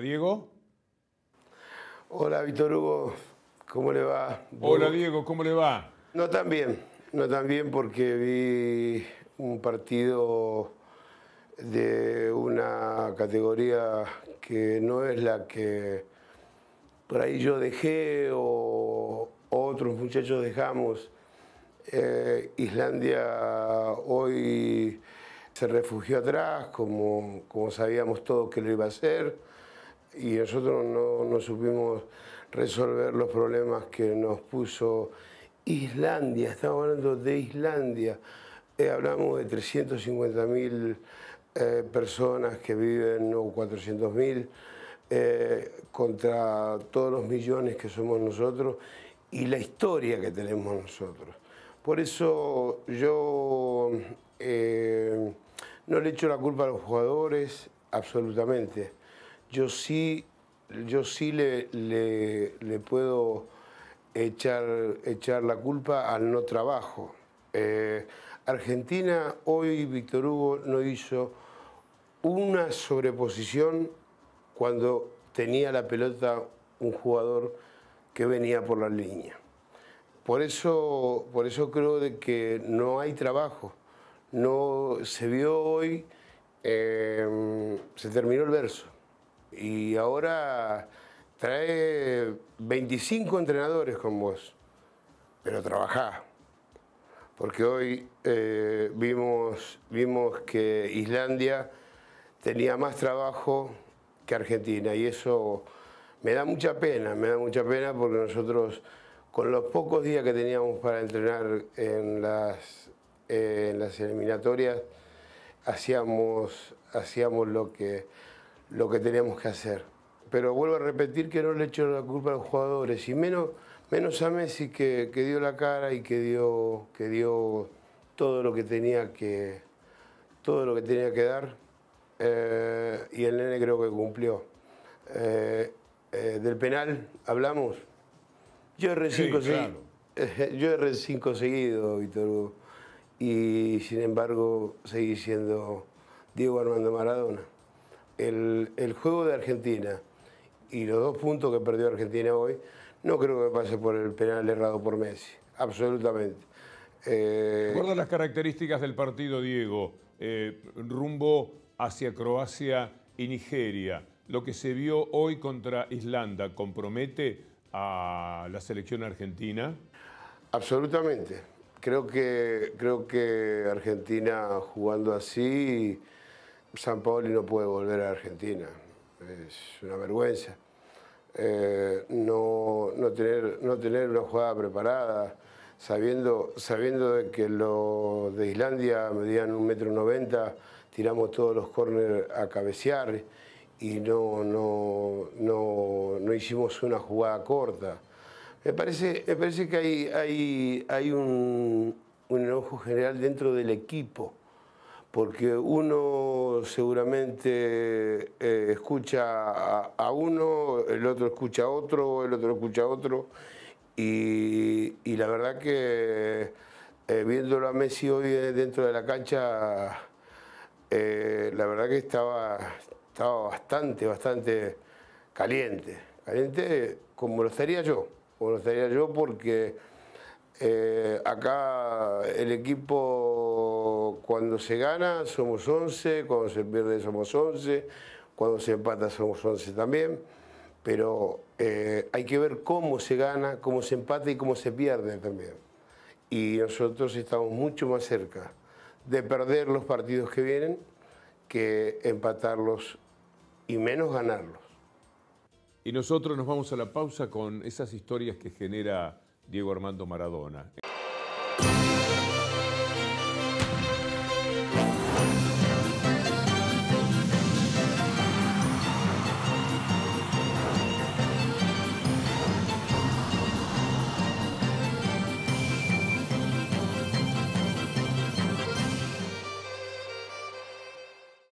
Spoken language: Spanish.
Diego. Hola, Víctor Hugo. ¿Cómo le va? Hola, Diego. ¿Cómo le va? No tan bien. No tan bien porque vi un partido de una categoría que no es la que por ahí yo dejé o otros muchachos dejamos. Eh, Islandia hoy se refugió atrás, como, como sabíamos todos que lo iba a hacer y nosotros no, supimos resolver los problemas que nos puso Islandia, estamos hablando de Islandia, eh, hablamos de 350.000 eh, personas que viven, o 400.000, eh, contra todos los millones que somos nosotros y la historia que tenemos nosotros. Por eso yo no le echo la culpa a los jugadores, absolutamente yo sí, yo sí le, le, puedo echar, la culpa al no trabajo. Eh, Argentina hoy, Víctor Hugo, no hizo una sobreposición cuando tenía la pelota un jugador que venía por la línea. Por eso, por eso creo de que no hay trabajo. No se vio hoy, eh, se terminó el verso y ahora trae 25 entrenadores con vos, pero trabajá. Porque hoy eh, vimos, vimos que Islandia tenía más trabajo que Argentina y eso me da mucha pena, me da mucha pena porque nosotros con los pocos días que teníamos para entrenar en las, eh, en las eliminatorias hacíamos, hacíamos lo que lo que teníamos que hacer. Pero vuelvo a repetir que no le echo la culpa a los jugadores, y menos, menos a Messi que, que dio la cara y que dio, que dio todo lo que tenía que, todo lo que, tenía que dar. Eh, y el nene creo que cumplió. Eh, eh, del penal hablamos. Yo R5 sí, seguido. Yo R5 seguido, Víctor Y sin embargo seguí siendo Diego Armando Maradona el, juego de Argentina y los dos puntos que perdió Argentina hoy, no creo que pase por el penal errado por Messi, absolutamente. Eh... las características del partido, Diego, eh, rumbo hacia Croacia y Nigeria. Lo que se vio hoy contra Islanda compromete a la selección argentina. Absolutamente. Creo que, creo que Argentina jugando así San Paoli no puede volver a Argentina, es una vergüenza. Eh, no, tener, no tener una jugada preparada, sabiendo, sabiendo que los de Islandia medían un metro noventa, tiramos todos los córneres a cabecear y no, hicimos una jugada corta. Me parece, parece que hay, un enojo general dentro del equipo porque uno seguramente eh, escucha a, uno, el otro escucha a otro, el otro escucha a otro, y, la verdad que eh, viéndolo a Messi hoy eh, dentro de la cancha, la verdad que estaba, estaba bastante, bastante caliente, caliente como lo estaría yo, como lo estaría yo porque acá el equipo cuando se gana somos 11, cuando se pierde somos 11, cuando se empata somos 11 también, pero eh, hay que ver cómo se gana, cómo se empata y cómo se pierde también. Y nosotros estamos mucho más cerca de perder los partidos que vienen que empatarlos y menos ganarlos. Y nosotros nos vamos a la pausa con esas historias que genera Diego Armando Maradona.